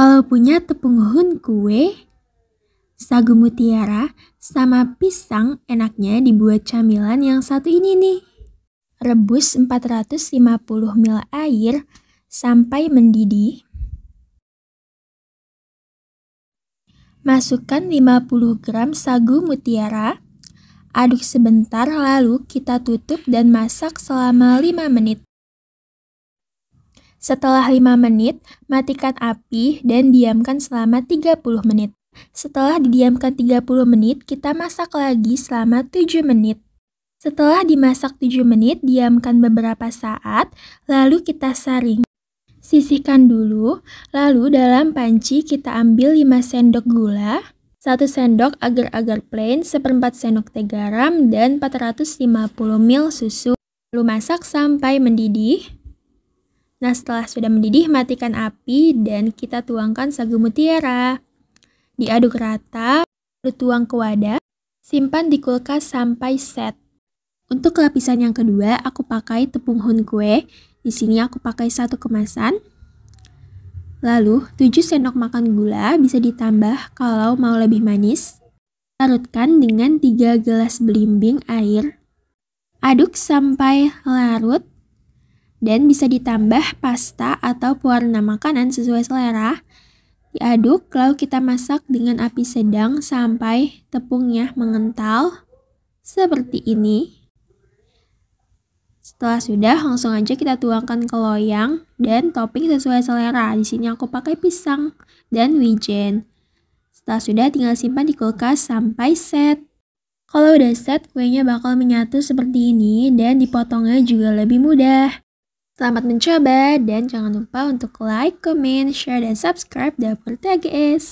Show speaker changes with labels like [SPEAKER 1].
[SPEAKER 1] Kalau punya tepung hun kue, sagu mutiara sama pisang enaknya dibuat camilan yang satu ini nih. Rebus 450 ml air sampai mendidih. Masukkan 50 gram sagu mutiara. Aduk sebentar lalu kita tutup dan masak selama 5 menit. Setelah 5 menit, matikan api dan diamkan selama 30 menit. Setelah didiamkan 30 menit, kita masak lagi selama 7 menit. Setelah dimasak 7 menit, diamkan beberapa saat, lalu kita saring. Sisihkan dulu, lalu dalam panci kita ambil 5 sendok gula, 1 sendok agar-agar plain, 1 sendok teh garam, dan 450 ml susu. Lalu masak sampai mendidih. Nah, setelah sudah mendidih, matikan api dan kita tuangkan sagu mutiara. Diaduk rata, lalu tuang ke wadah, simpan di kulkas sampai set. Untuk lapisan yang kedua, aku pakai tepung hun kue. Di sini aku pakai satu kemasan. Lalu, 7 sendok makan gula bisa ditambah kalau mau lebih manis. Larutkan dengan 3 gelas belimbing air. Aduk sampai larut dan bisa ditambah pasta atau pewarna makanan sesuai selera. Diaduk, lalu kita masak dengan api sedang sampai tepungnya mengental seperti ini. Setelah sudah, langsung aja kita tuangkan ke loyang dan topping sesuai selera. Di sini aku pakai pisang dan wijen. Setelah sudah, tinggal simpan di kulkas sampai set. Kalau udah set, kuenya bakal menyatu seperti ini dan dipotongnya juga lebih mudah. Selamat mencoba dan jangan lupa untuk like, comment, share, dan subscribe Dapur TGS.